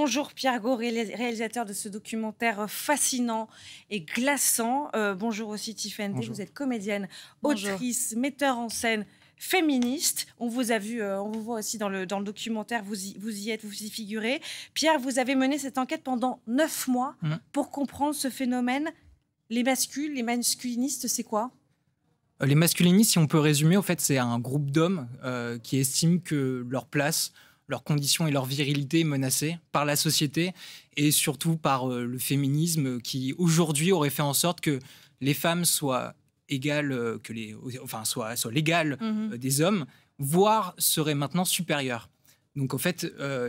Bonjour Pierre Gaud, réalisateur de ce documentaire fascinant et glaçant. Euh, bonjour aussi Tiffany, vous êtes comédienne, autrice, metteur en scène, féministe. On vous a vu, euh, on vous voit aussi dans le, documentaire, vous y, êtes, vous y figurez. Pierre, vous avez mené cette enquête pendant neuf mois mmh. pour comprendre ce phénomène. Les masculins, les masculinistes, c'est quoi euh, Les masculinistes, si on peut résumer, en fait, c'est un groupe d'hommes qui estiment que leur place leurs conditions et leur virilité menacées par la société et surtout par euh, le féminisme qui aujourd'hui aurait fait en sorte que les femmes soient égales euh, que les enfin soient, soient légales mhm. euh, des hommes voire seraient maintenant supérieures. Donc en fait,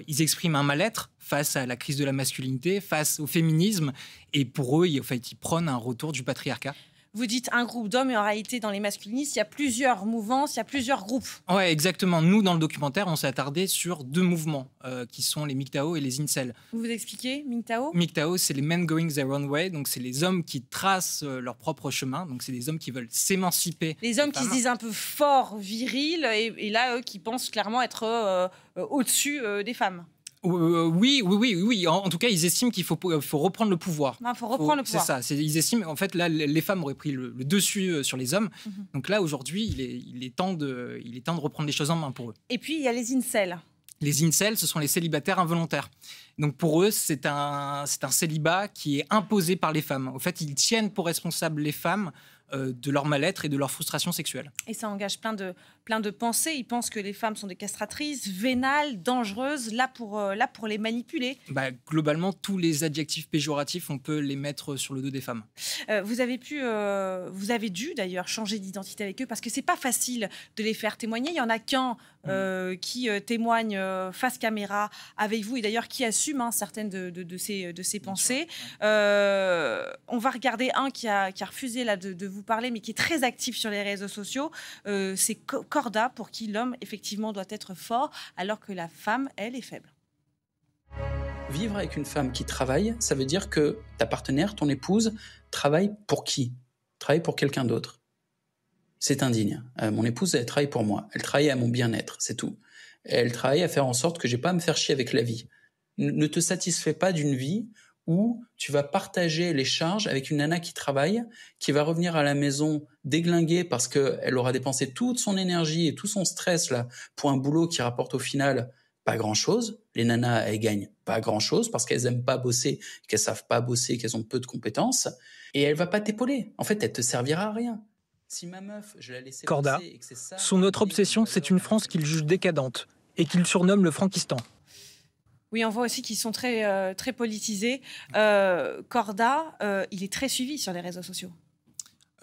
ils expriment un mal-être face à la crise de la masculinité, face au féminisme et pour eux, en fait, ils prônent un retour du patriarcat vous dites un groupe d'hommes, et en réalité, dans les masculinistes, il y a plusieurs mouvances, il y a plusieurs groupes. Oui, exactement. Nous, dans le documentaire, on s'est attardé sur deux mouvements, euh, qui sont les MGTOW et les INCEL. Vous vous expliquez, MGTOW MGTOW, c'est les men going their own way, donc c'est les hommes qui tracent euh, leur propre chemin, donc c'est des hommes qui veulent s'émanciper. Les hommes qui se disent un peu forts, virils, et, là, eux, qui pensent clairement être euh, au-dessus des femmes. Euh, oui, oui, oui, oui. En, tout cas, ils estiment qu'il faut, euh, reprendre le pouvoir. Il faut reprendre le pouvoir. C'est ça. ils estiment, en fait, là, les femmes auraient pris le, dessus euh, sur les hommes. Mhm. Donc là, aujourd'hui, il est, temps de, il est temps de reprendre les choses en main pour eux. Et puis, il y a les incels. Les incels, ce sont les célibataires involontaires. Donc pour eux, c'est un, c'est un célibat qui est imposé par les femmes. Au fait, ils tiennent pour responsables les femmes euh, de leur mal-être et de leur frustration sexuelle. Et ça engage plein de, plein de pensées. Ils pensent que les femmes sont des castratrices, vénales, dangereuses, là pour, euh, là pour les manipuler. Bah, globalement, tous les adjectifs péjoratifs, on peut les mettre sur le dos des femmes. Euh, vous avez pu, vous avez dû d'ailleurs changer d'identité avec eux parce que c'est pas facile de les faire témoigner. Il y en a qu'un mm. qui témoigne face caméra avec vous et d'ailleurs qui assume hein, certaines de, de, de, ses, de pensées. on va regarder un qui a, qui a refusé là de, de vous vous parlez, mais qui est très actif sur les réseaux sociaux, euh, c'est Corda, pour qui l'homme, effectivement, doit être fort, alors que la femme, elle, est faible. Vivre avec une femme qui travaille, ça veut dire que ta partenaire, ton épouse, travaille pour qui Travaille pour quelqu'un d'autre. C'est indigne. Euh, mon épouse, elle travaille pour moi. Elle travaille à mon bien-être, c'est tout. Elle travaille à faire en sorte que j'ai pas à me faire chier avec la vie. Ne te satisfais pas d'une vie où tu vas partager les charges avec une nana qui travaille, qui va revenir à la maison déglinguée parce qu'elle aura dépensé toute son énergie et tout son stress là pour un boulot qui rapporte au final pas grand chose. Les nanas, elles gagnent pas grand chose parce qu'elles aiment pas bosser, qu'elles savent pas bosser, qu'elles ont peu de compétences. Et elle va pas t'épauler. En fait, elle te servira à rien. Si ma meuf, je la Corda, son autre obsession, c'est une France qu'il juge décadente et qu'il surnomme le Franquistan ». Oui, on voit aussi qu'ils sont très, euh, très politisés. Corda, euh, euh, il est très suivi sur les réseaux sociaux.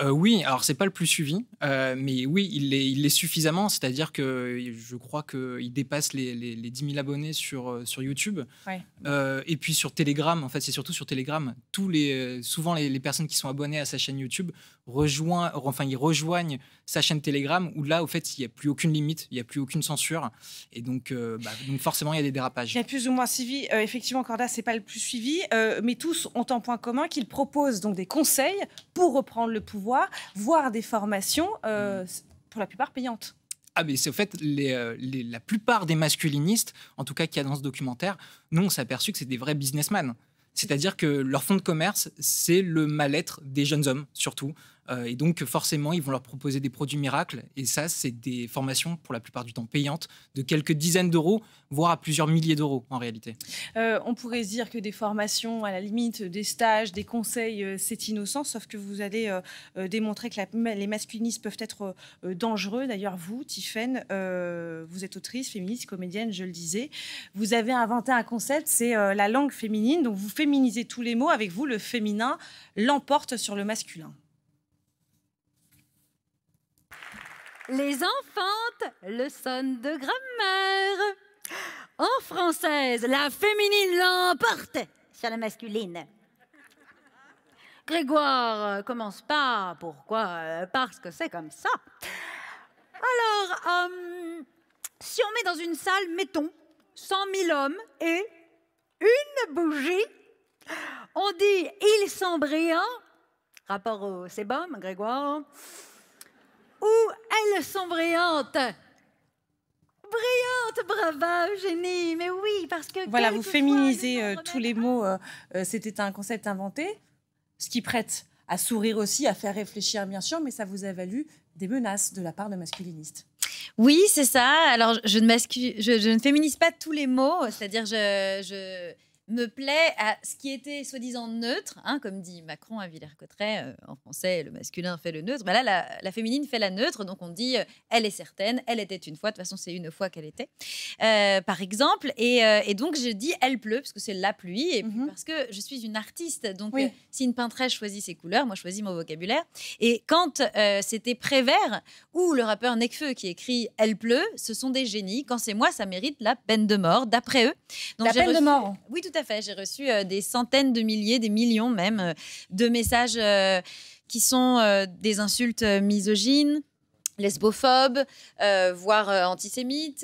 Euh, oui, alors c'est pas le plus suivi, euh, mais oui, il l'est, est suffisamment, c'est-à-dire que je crois qu'il dépasse les, 10 000 abonnés sur, euh, YouTube. et puis sur Telegram, en fait, c'est surtout sur Telegram. Tous les, souvent, les, personnes qui sont abonnées à sa chaîne YouTube rejoignent, enfin, ils rejoignent sa chaîne Telegram où là, au fait, il n'y a plus aucune limite, il n'y a plus aucune censure. Et bah, donc, forcément, il y a des dérapages. Il y a plus ou moins suivi. effectivement, Corda, c'est pas le plus suivi, mais tous ont un point commun qu'ils proposent donc des conseils pour reprendre le pouvoir voir, voire des formations euh, pour la plupart payantes. Ah, mais c'est au fait, euh, la plupart des masculinistes, en tout cas qui y a dans ce documentaire, nous, on s'est aperçu que c'est des vrais businessmen. C'est-à-dire que leur fonds de commerce, c'est le mal-être des jeunes hommes, surtout. Euh, et donc, forcément, ils vont leur proposer des produits miracles. Et ça, c'est des formations, pour la plupart du temps, payantes, de quelques dizaines d'euros, voire à plusieurs milliers d'euros, en réalité. Euh, on pourrait dire que des formations, à la limite, des stages, des conseils, euh, c'est innocent, sauf que vous allez démontrer que les masculinistes peuvent être dangereux. D'ailleurs, vous, Tiffaine, vous êtes autrice, féministe, comédienne, je le disais. Vous avez inventé un concept, c'est la langue féminine. Donc, vous féminisez tous les mots. Avec vous, le féminin l'emporte sur le masculin. Les enfantes, leçon de grammaire. En française, la féminine l'emporte sur la masculine. Grégoire euh, commence pas. Pourquoi euh, Parce que c'est comme ça. Alors, euh, si on met dans une salle, mettons, 100 000 hommes et une bougie, on dit ils sont brillants, rapport au sébum, Grégoire, ou sont brillantes. Brillante, brava, génie. Mais oui, parce que... Voilà, vous féminisez euh, tous les mots. Euh, euh, c'était un concept inventé, ce qui prête à sourire aussi, à faire réfléchir, bien sûr, mais ça vous a valu des menaces de la part de masculinistes. Oui, c'est ça. Alors, je ne, je ne, féminise pas tous les mots, c'est-à-dire je, me plaît à ce qui était soi-disant neutre, hein, comme dit Macron à Villers-Cotterêts, euh, en français, le masculin fait le neutre. Ben là, la, féminine fait la neutre, donc on dit euh, elle est certaine, elle était une fois, de toute façon, c'est une fois qu'elle était, euh, par exemple. Et, donc, je dis elle pleut, parce que c'est la pluie, et mhm. parce que je suis une artiste. Donc, si une peintresse choisit ses couleurs, moi, je choisis mon vocabulaire. Et quand c'était Prévert ou le rappeur Necfeu qui écrit Elle pleut, ce sont des génies. Quand c'est moi, ça mérite la peine de mort, d'après eux. la peine de mort Oui, tout fait. J'ai reçu euh, des centaines de milliers, des millions même, euh, de messages euh, qui sont des insultes misogynes, lesbophobes, voire antisémites,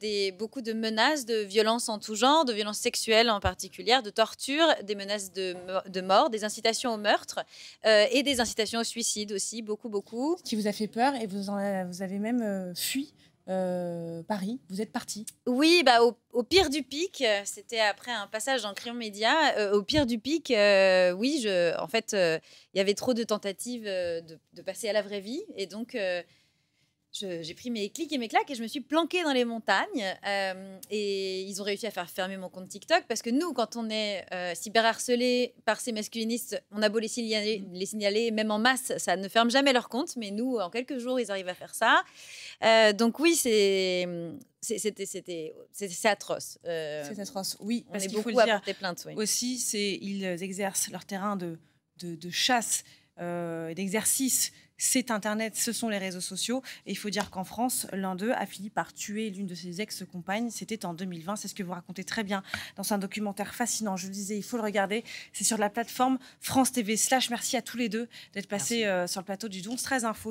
des, beaucoup de menaces de violences en tout genre, de violences sexuelles en particulier, de torture, des menaces de, de mort, des incitations au meurtre et des incitations au suicide aussi, beaucoup, beaucoup. Ce qui vous a fait peur et vous, vous avez même fui euh, Paris. Vous êtes parti Oui, bah, au, pire du pic, euh, c'était après un passage dans Crayon Média. Euh, au pire du pic, oui, je, en fait, il y avait trop de tentatives de, de, passer à la vraie vie. Et donc, j'ai pris mes clics et mes claques et je me suis planquée dans les montagnes. Euh, et ils ont réussi à faire fermer mon compte TikTok parce que nous, quand on est cyber euh, cyberharcelé par ces masculinistes, on a beau mm. les signaler, même en masse, ça ne ferme jamais leur compte. Mais nous, en quelques jours, ils arrivent à faire ça. Euh, donc oui, c'est c'était atroce. c'est atroce, oui. On parce est beaucoup faut à porter plainte. Oui. Aussi, ils exercent leur terrain de, de, de chasse et d'exercice c'est Internet, ce sont les réseaux sociaux. Et il faut dire qu'en France, l'un d'eux a fini par tuer l'une de ses ex-compagnes. C'était en 2020. C'est ce que vous racontez très bien dans un documentaire fascinant. Je le disais, il faut le regarder. C'est sur la plateforme France TV. Slash, merci à tous les deux d'être passés euh, sur le plateau du Don 13 Info.